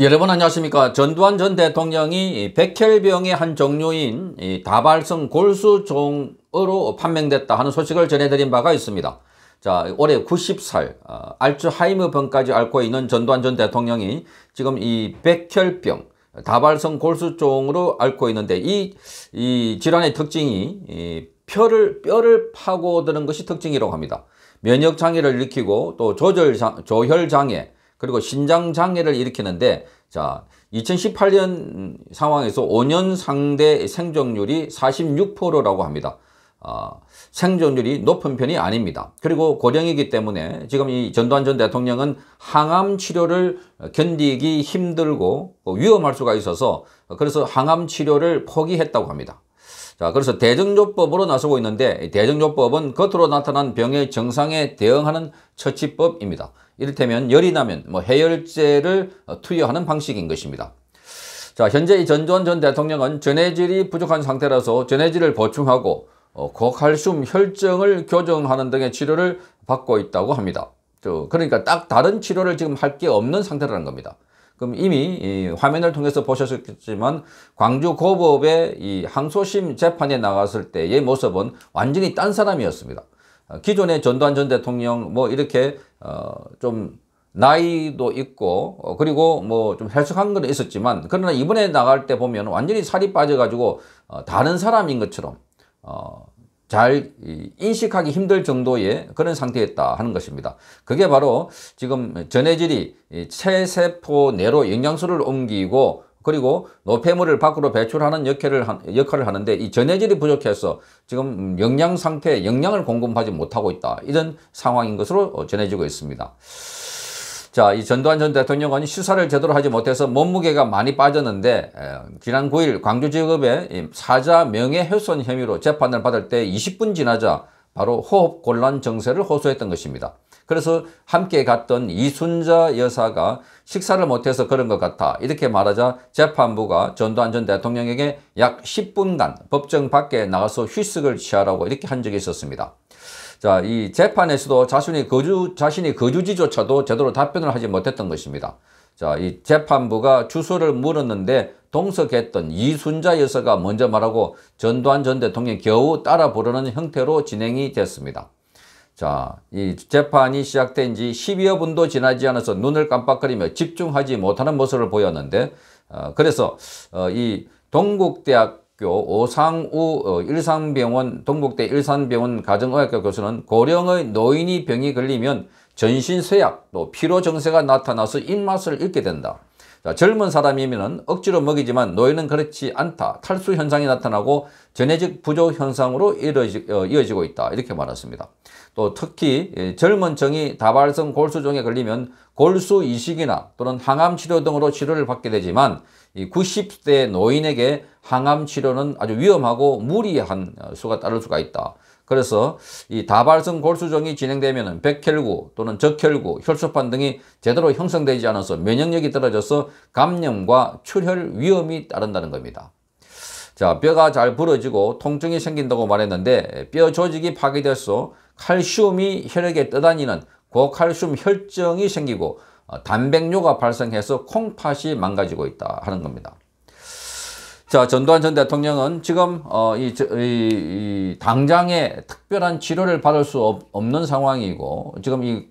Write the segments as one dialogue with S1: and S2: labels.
S1: 여러분 안녕하십니까 전두환 전 대통령이 백혈병의 한 종류인 다발성 골수종으로 판명됐다 하는 소식을 전해드린 바가 있습니다 자 올해 90살 어, 알츠하이머병까지 앓고 있는 전두환 전 대통령이 지금 이 백혈병 다발성 골수종으로 앓고 있는데 이, 이 질환의 특징이 이 뼈를, 뼈를 파고드는 것이 특징이라고 합니다. 면역장애를 일으키고 또 조절, 조혈장애, 그리고 신장 장애를 일으키는데 자 2018년 상황에서 5년 상대 생존율이 46%라고 합니다. 어, 생존율이 높은 편이 아닙니다. 그리고 고령이기 때문에 지금 이 전두환 전 대통령은 항암 치료를 견디기 힘들고 뭐 위험할 수가 있어서 그래서 항암 치료를 포기했다고 합니다. 자, 그래서 대정요법으로 나서고 있는데 대정요법은 겉으로 나타난 병의 증상에 대응하는 처치법입니다. 이를테면 열이 나면 뭐 해열제를 어, 투여하는 방식인 것입니다. 자, 현재 이 전두환 전 대통령은 전해질이 부족한 상태라서 전해질을 보충하고 어, 고칼슘 혈증을 교정하는 등의 치료를 받고 있다고 합니다. 저, 그러니까 딱 다른 치료를 지금 할 게 없는 상태라는 겁니다. 그럼 이미 이 화면을 통해서 보셨겠지만 광주 고법의 이 항소심 재판에 나갔을 때의 모습은 완전히 딴 사람이었습니다. 어, 기존의 전두환 전 대통령 뭐 이렇게 어, 좀 나이도 있고 어, 그리고 뭐좀 헬쑥한 건 있었지만 그러나 이번에 나갈 때 보면 완전히 살이 빠져가지고 다른 사람인 것처럼 잘 인식하기 힘들 정도의 그런 상태였다 하는 것입니다. 그게 바로 지금 전해질이 체세포 내로 영양소를 옮기고 그리고 노폐물을 밖으로 배출하는 역할을, 역할을 하는데 이 전해질이 부족해서 지금 영양 상태에 영양을 공급하지 못하고 있다. 이런 상황인 것으로 전해지고 있습니다. 자, 이 전두환 전 대통령은 시사를 제대로 하지 못해서 몸무게가 많이 빠졌는데 지난 9일 광주지급의 사자 명예훼손 혐의로 재판을 받을 때 20분 지나자 바로 호흡 곤란 증세를 호소했던 것입니다. 그래서 함께 갔던 이순자 여사가 식사를 못해서 그런 것 같아 이렇게 말하자 재판부가 전두환 전 대통령에게 약 10분간 법정 밖에 나가서 휴식을 취하라고 이렇게 한 적이 있었습니다. 자, 이 재판에서도 자신이 거주, 자신이 거주지조차도 제대로 답변을 하지 못했던 것입니다. 자, 이 재판부가 주소를 물었는데 동석했던 이순자 여사가 먼저 말하고 전두환 전 대통령이 겨우 따라 부르는 형태로 진행이 됐습니다. 자, 이 재판이 시작된 지 12여 분도 지나지 않아서 눈을 깜빡거리며 집중하지 못하는 모습을 보였는데 어, 그래서 어, 이 동국대학교 오상우 어, 일상병원 동국대 일상병원 가정의학과 교수는 고령의 노인이 병이 걸리면 전신쇠약, 또 피로증세가 나타나서 입맛을 잃게 된다. 자, 젊은 사람이면 억지로 먹이지만 노인은 그렇지 않다. 탈수 현상이 나타나고 전해적 부족 현상으로 이뤄지, 어, 이어지고 있다. 이렇게 말했습니다. 또 특히 예, 젊은 청이 다발성 골수종에 걸리면 골수 이식이나 또는 항암 치료 등으로 치료를 받게 되지만 이 90대 노인에게 항암 치료는 아주 위험하고 무리한 수가 따를 수가 있다. 그래서 이 다발성 골수종이 진행되면 백혈구 또는 적혈구, 혈소판 등이 제대로 형성되지 않아서 면역력이 떨어져서 감염과 출혈 위험이 따른다는 겁니다. 자, 뼈가 잘 부러지고 통증이 생긴다고 말했는데 뼈 조직이 파괴돼서 칼슘이 혈액에 떠다니는 고칼슘 혈증이 생기고 어, 단백뇨가 발생해서 콩팥이 망가지고 있다 하는 겁니다. 자, 전두환 전 대통령은 지금 어, 이, 이, 이 당장에 특별한 치료를 받을 수 없, 는 상황이고 지금 이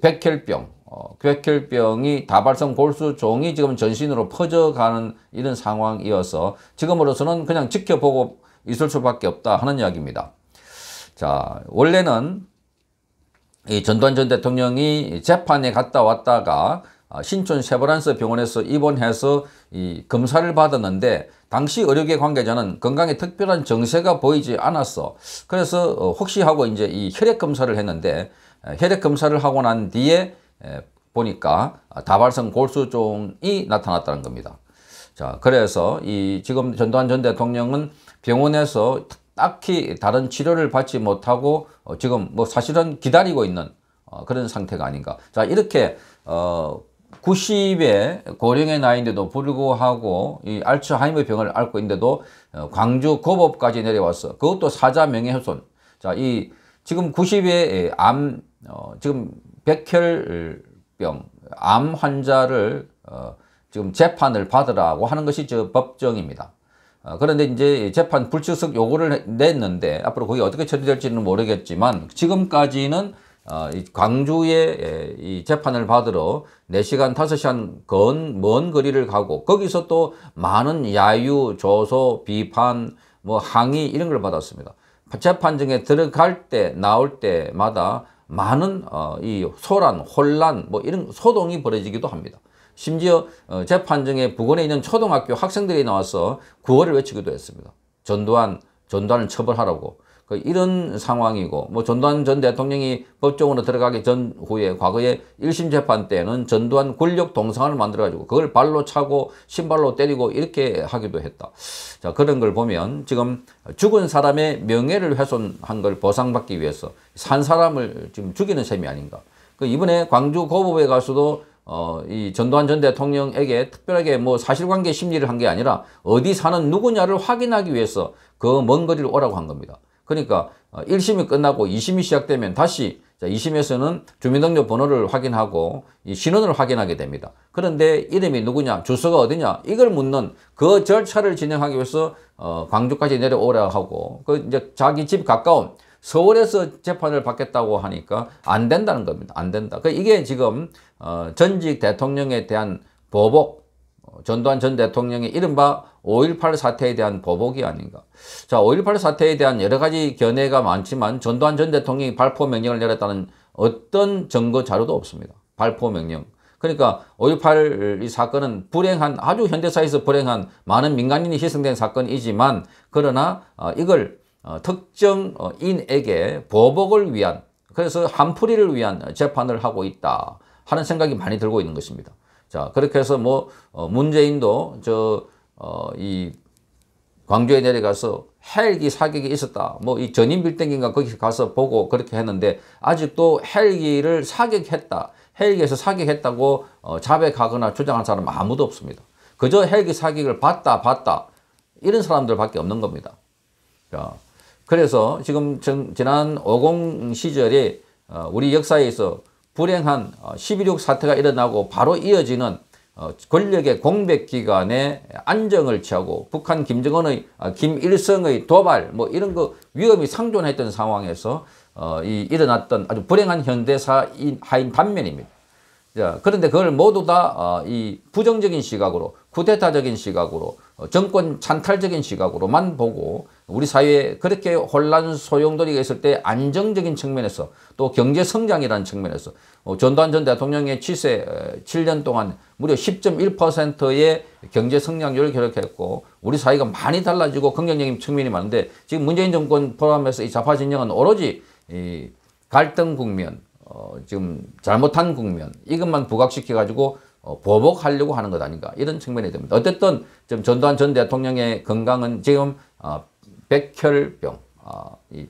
S1: 백혈병, 어, 백혈병이 다발성 골수종이 지금 전신으로 퍼져가는 이런 상황이어서 지금으로서는 그냥 지켜보고 있을 수밖에 없다 하는 이야기입니다. 자, 원래는 이 전두환 전 대통령이 재판에 갔다 왔다가 아, 신촌 세브란스 병원에서 입원해서 이 검사를 받았는데 당시 의료계 관계자는 건강에 특별한 증세가 보이지 않았어. 그래서 어, 혹시 하고 이제 이 혈액 검사를 했는데 혈액 검사를 하고 난 뒤에 보니까 아, 다발성 골수종이 나타났다는 겁니다. 자, 그래서 이 지금 전두환 전 대통령은 병원에서 딱히 다른 치료를 받지 못하고 어, 지금 뭐 사실은 기다리고 있는 어, 그런 상태가 아닌가. 자, 이렇게 어9 0에 고령의 나이인데도 불구하고 이 알츠하이머 병을 앓고 있는데도 어, 광주 고법까지 내려왔어. 그것도 사자 명예훼손. 자, 이 지금 90의 예, 암, 어, 지금 백혈병, 암 환자를 어, 지금 재판을 받으라고 하는 것이 저 법정입니다. 어, 그런데 이제 재판 불출석 요구를 냈는데 앞으로 거기 어떻게 처리될지는 모르겠지만 지금까지는 어, 이 광주에 예, 이 재판을 받으러 4시간, 5시간 건, 먼 거리를 가고 거기서 또 많은 야유, 조소, 비판, 뭐 항의 이런 걸 받았습니다. 재판정에 들어갈 때, 나올 때마다 많은 어, 이 소란, 혼란 뭐 이런 소동이 벌어지기도 합니다. 심지어 어, 재판정에 부근에 있는 초등학교 학생들이 나와서 구호를 외치기도 했습니다. 전두환, 전두환을 처벌하라고. 그 이런 상황이고 뭐 전두환 전 대통령이 법정으로 들어가기 전 후에 과거에 1심 재판 때는 전두환 권력 동상을 만들어 가지고 그걸 발로 차고 신발로 때리고 이렇게 하기도 했다. 자 그런 걸 보면 지금 죽은 사람의 명예를 훼손한 걸 보상받기 위해서 산 사람을 지금 죽이는 셈이 아닌가. 그 이번에 광주 고법에 가서도 어, 이 전두환 전 대통령에게 특별하게 뭐 사실관계 심리를 한 게 아니라 어디 사는 누구냐를 확인하기 위해서 그 먼 거리를 오라고 한 겁니다. 그러니까 1심이 어, 끝나고 2심이 시작되면 다시 자, 2심에서는 주민등록 번호를 확인하고 이 신원을 확인하게 됩니다. 그런데 이름이 누구냐, 주소가 어디냐, 이걸 묻는 그 절차를 진행하기 위해서 어, 광주까지 내려오라 고 하고 그 이제 자기 집 가까운 서울에서 재판을 받겠다고 하니까 안 된다는 겁니다. 안 된다. 그 이게 지금 어, 전직 대통령에 대한 보복, 전두환 전 대통령의 이른바 5.18 사태에 대한 보복이 아닌가. 자, 5.18 사태에 대한 여러 가지 견해가 많지만 전두환 전 대통령이 발포 명령을 내렸다는 어떤 증거 자료도 없습니다. 발포 명령. 그러니까 5.18 이 사건은 불행한 아주 현대사에서 불행한 많은 민간인이 희생된 사건이지만 그러나 어, 이걸 어, 특정 인에게 보복을 위한 그래서 한풀이를 위한 재판을 하고 있다 하는 생각이 많이 들고 있는 것입니다. 자, 그렇게 해서 뭐, 어, 문재인도 저, 어, 이 광주에 내려가서 헬기 사격이 있었다. 뭐 이 전인 빌딩인가 거기 가서 보고 그렇게 했는데 아직도 헬기를 사격했다. 헬기에서 사격했다고 어, 자백하거나 주장한 사람은 아무도 없습니다. 그저 헬기 사격을 봤다 봤다 이런 사람들밖에 없는 겁니다. 자, 그래서 지금 지난 50 시절에 어, 우리 역사에서 불행한 12.6 어, 사태가 일어나고 바로 이어지는 어, 권력의 공백 기간에 안정을 취하고 북한 김정은의 아, 김일성의 도발 뭐 이런 거 위험이 상존했던 상황에서 어, 이 일어났던 아주 불행한 현대사인 하인 단면입니다. 그런데 그걸 모두 다 이 부정적인 시각으로 쿠데타적인 시각으로 어, 정권 찬탈적인 시각으로만 보고 우리 사회에 그렇게 혼란 소용돌이가 있을 때 안정적인 측면에서 또 경제 성장이라는 측면에서 어, 전두환 전 대통령의 취세 7년 어, 동안 무려 10.1%의 경제 성장률을 기록했고 우리 사회가 많이 달라지고 긍정적인 측면이 많은데 지금 문재인 정권 포함해서 이 좌파 진영은 오로지 이 갈등 국면 어, 지금 잘못한 국면 이것만 부각시켜 가지고 어, 보복하려고 하는 것 아닌가 이런 측면이 됩니다. 어쨌든 지금 전두환 전 대통령의 건강은 지금 어, 백혈병, 어, 이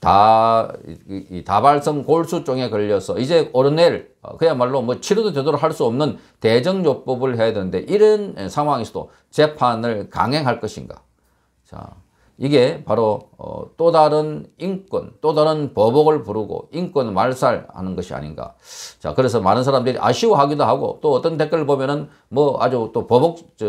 S1: 다, 이, 이 다발성 골수증에 걸려서 이제 오르내릴 어, 그야말로 뭐 치료도 제대로 할 수 없는 대정요법을 해야 되는데 이런 상황에서도 재판을 강행할 것인가. 자. 이게 바로 어, 또 다른 인권, 또 다른 버벅을 부르고 인권 말살하는 것이 아닌가. 자, 그래서 많은 사람들이 아쉬워하기도 하고 또 어떤 댓글 을 보면은 뭐 아주 또 버벅 저,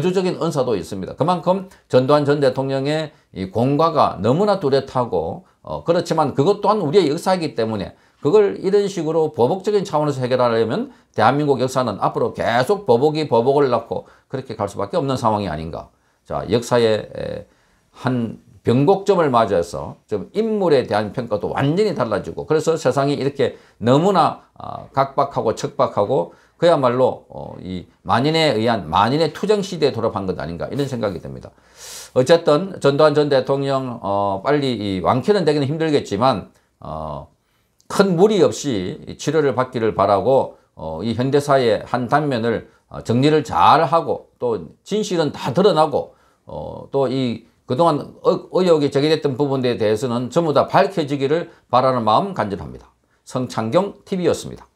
S1: 주적인 언사도 있습니다. 그만큼 전두환 전 대통령의 이 공과가 너무나 뚜렷하고 어, 그렇지만 그것 또한 우리의 역사이기 때문에 그걸 이런 식으로 보복적인 차원에서 해결하려면 대한민국 역사는 앞으로 계속 보복이 보복을 낳고 그렇게 갈 수밖에 없는 상황이 아닌가. 자, 역사의 에, 한 변곡점을 맞아서 좀 인물에 대한 평가도 완전히 달라지고 그래서 세상이 이렇게 너무나 어, 각박하고 척박하고 그야말로 어, 이 만인에 의한 만인의 투쟁 시대에 돌아간 것 아닌가 이런 생각이 듭니다. 어쨌든 전두환 전 대통령 어 빨리 이 완쾌는 되기는 힘들겠지만 어큰 무리 없이 치료를 받기를 바라고 어이 현대사의 한 단면을 어, 정리를 잘 하고 또 진실은 다 드러나고 어또이 그동안 어, 의혹이 제기됐던 부분에 들 대해서는 전부 다 밝혀지기를 바라는 마음 간절합니다. 성창경 TV였습니다.